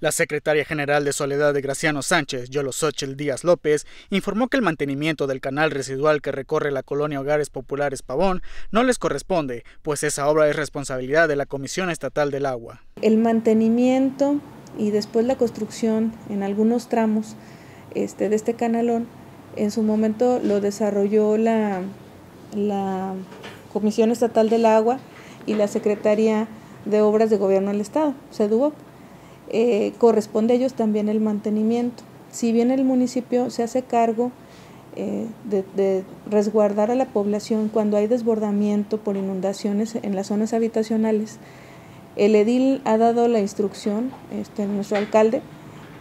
La secretaria general de Soledad de Graciano Sánchez, Xochel Díaz López, informó que el mantenimiento del canal residual que recorre la colonia Hogares Populares Pavón no les corresponde, pues esa obra es responsabilidad de la Comisión Estatal del Agua. El mantenimiento y después la construcción en algunos tramos este, de este canalón, en su momento lo desarrolló la, Comisión Estatal del Agua y la Secretaría de Obras de Gobierno del Estado, CEDUOP. Eh, corresponde a ellos también el mantenimiento. Si bien el municipio se hace cargo eh, de, de, resguardar a la población cuando hay desbordamiento por inundaciones en las zonas habitacionales, el edil ha dado la instrucción, este, nuestro alcalde,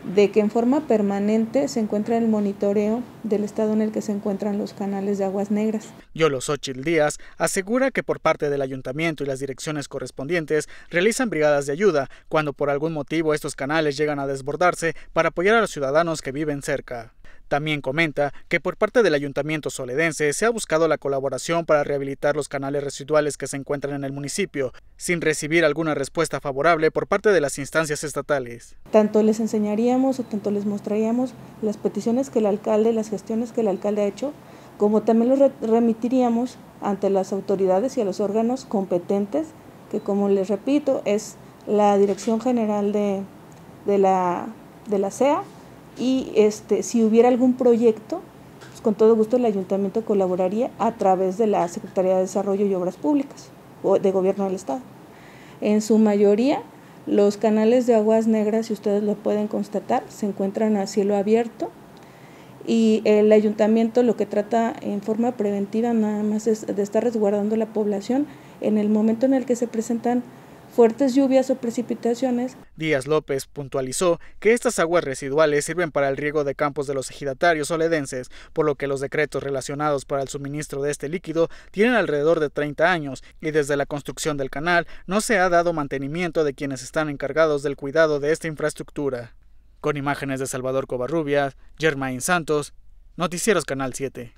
de que en forma permanente se encuentra el monitoreo del estado en el que se encuentran los canales de aguas negras. Yolo Xochitl Díaz asegura que por parte del ayuntamiento y las direcciones correspondientes realizan brigadas de ayuda cuando por algún motivo estos canales llegan a desbordarse para apoyar a los ciudadanos que viven cerca. También comenta que por parte del Ayuntamiento Soledense se ha buscado la colaboración para rehabilitar los canales residuales que se encuentran en el municipio, sin recibir alguna respuesta favorable por parte de las instancias estatales. Tanto les enseñaríamos o tanto les mostraríamos las peticiones que el alcalde, las gestiones que el alcalde ha hecho, como también los remitiríamos ante las autoridades y a los órganos competentes, que como les repito, es la Dirección General de, la, de la CEA, y este, si hubiera algún proyecto, pues, con todo gusto el ayuntamiento colaboraría a través de la Secretaría de Desarrollo y Obras Públicas o de Gobierno del Estado. En su mayoría, los canales de aguas negras, si ustedes lo pueden constatar, se encuentran a cielo abierto y el ayuntamiento lo que trata en forma preventiva nada más es de estar resguardando la población en el momento en el que se presentan fuertes lluvias o precipitaciones. Díaz López puntualizó que estas aguas residuales sirven para el riego de campos de los ejidatarios oledenses, por lo que los decretos relacionados para el suministro de este líquido tienen alrededor de 30 años y desde la construcción del canal no se ha dado mantenimiento de quienes están encargados del cuidado de esta infraestructura. Con imágenes de Salvador Covarrubias, Germain Santos, Noticieros Canal 7.